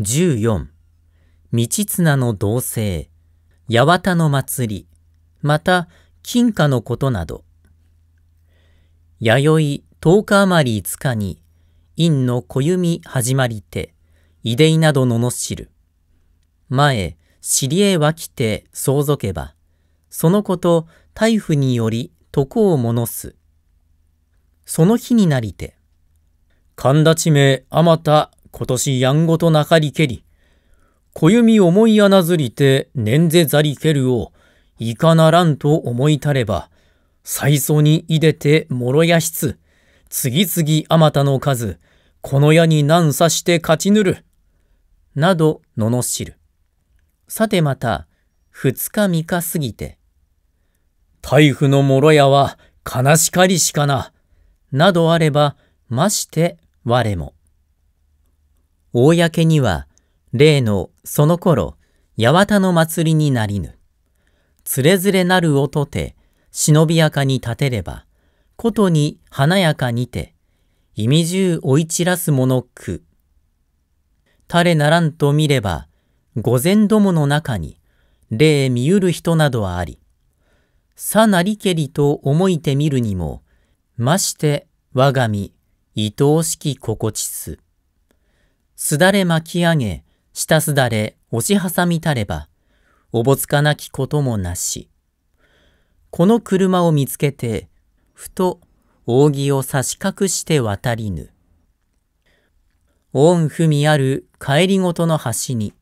14道綱の同性八幡の祭りまた金貨のことなど弥生10日余り5日に陰の小弓始まりて遺伝などののしる前知りえ湧きて相続けばそのこと大夫により床をのすその日になりて神立名あまた今年やんごとなかりけり、小弓思い穴ずりて年ぜざりけるを、いかならんと思いたれば、最初にいでてもろやしつ、次々あまたの数、この矢に難さして勝ちぬる。など、ののしる。さてまた、二日三日すぎて。台風のもろやは、悲しかりしかな。などあれば、まして我も。公には、例のその頃、八幡の祭りになりぬ。つれづれなる音て、忍びやかに立てれば、ことに華やかにて、意味中追い散らすものく。垂れならんと見れば、御前どもの中に、霊見ゆる人などはあり、さなりけりと思いてみるにも、まして我が身、愛おしき心地す。すだれ巻き上げ、下すだれ押し挟みたれば、おぼつかなきこともなし。この車を見つけて、ふと扇を差し隠して渡りぬ。御文ある帰りごとの橋に、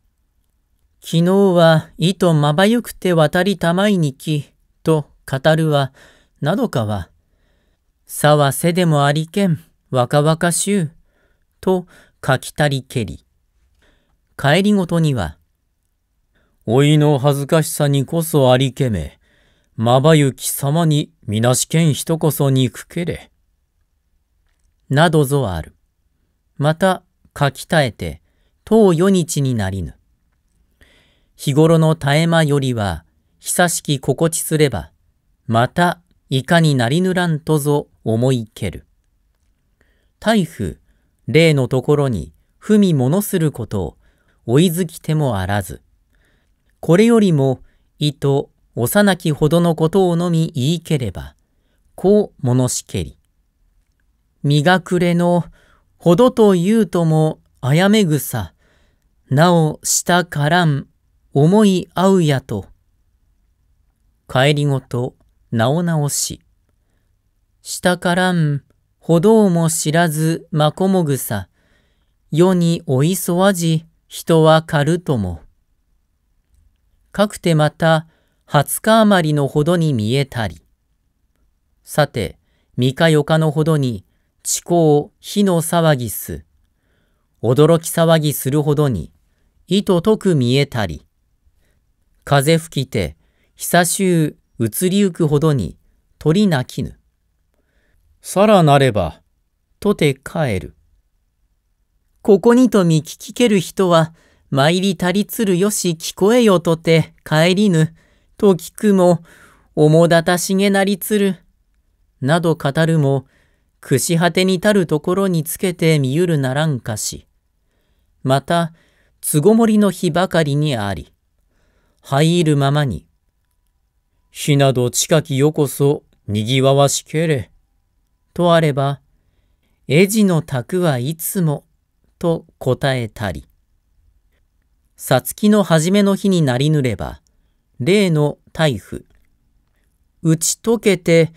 昨日は糸とまばゆくて渡りたまいにき、と語るは、などかは、さはせでもありけん、若々しゅう、とかきたりけり。帰りごとには、おいの恥ずかしさにこそありけめ、まばゆき様にみなしけん人こそ憎けれ。などぞある。また、書きたえて、う夜日になりぬ。日頃の絶え間よりは、久しき心地すれば、また、いかになりぬらんとぞ思いける。台風、例のところに、踏み物することを、追いづきてもあらず。これよりも、意図幼きほどのことをのみ言いければ、こう物しけり。身がくれのほどと言うともあやめぐさ、なおしたからん思い合うやと。帰りごとなおなおし。したからん歩道も知らずまこもぐさ、世においそわじ、人はかるとも。かくてまた、二十日余りのほどに見えたり。さて、三日四日のほどに、地高火の騒ぎす。驚き騒ぎするほどに、糸とく見えたり。風吹きて、久しゅう移りゆくほどに、鳥鳴きぬ。さらなれば、とて帰る。ここにと見聞ける人は、参りたりつるよし聞こえよとて帰りぬ、と聞くも、重だたしげなりつる、など語るも、串果てに至るところにつけて見ゆるならんかし。また、つごもりの日ばかりにあり、入入るままに。日など近きよこそ、にぎわわしけれ。とあれば、エジの卓はいつもと答えたり、さつきの初めの日になりぬれば、例の大夫、打ち解けて、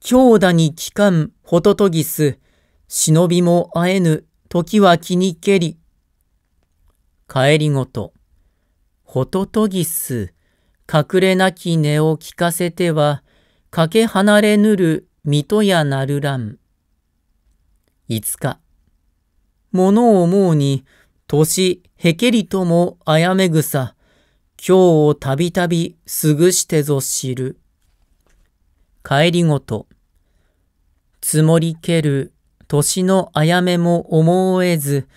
強打に帰還ホトトギス、忍びも会えぬ時は気にけり。帰りごと、ホトトギス、隠れなき根を聞かせては、かけ離れぬる水戸やなるらん。5日、物を思うに、年へけりともあやめぐさ、今日をたびたびすぐしてぞ知る。帰りごと、積もりける年のあやめも思えず、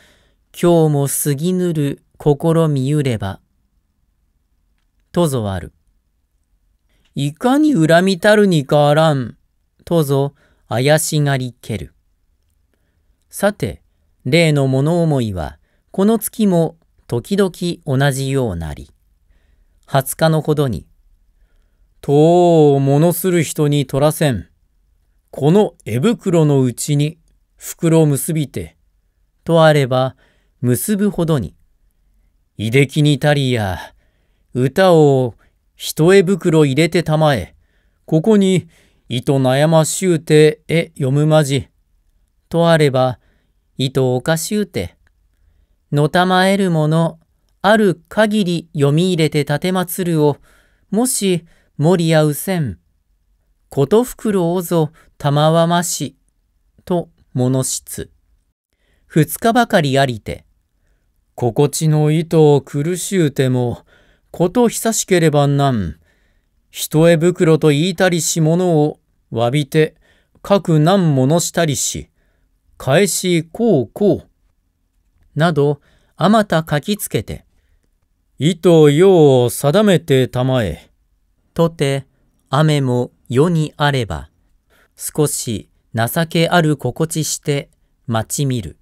今日も過ぎぬる心見ゆれば。とぞある。いかに恨みたるに変わらん。うぞ怪しがりける。さて、例の物思いは、この月も時々同じようなり、20日のほどに、とうのする人に取らせん。この絵袋のうちに袋を結びて、とあれば結ぶほどに、いできにたりや、歌を一絵袋入れてたまえ、ここに意と悩ましゅうてえ読むまじ。とあれば、意とおかしゅうて。のたまえるもの、ある限り読み入れて立てまつるを、もしりやうせん。こと袋をぞたまわまし。と物質。二日ばかりありて。心地の糸を苦しゅうても、こと久しければなん。人へ袋と言いたりし物を詫びて、各何物したりし、返しこうこう、など、あまた書きつけて、意と用を定めてたまえ。とて、雨も世にあれば、少し情けある心地して待ち見る。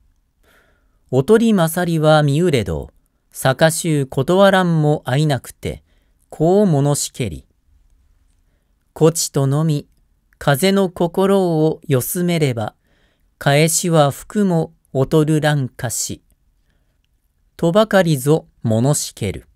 おとりまさりは見うれど、坂州断らんも会いなくて、こう物しけり。こちとのみ、風の心をよすめれば、返しは服も劣る乱化し、とばかりぞ物しける。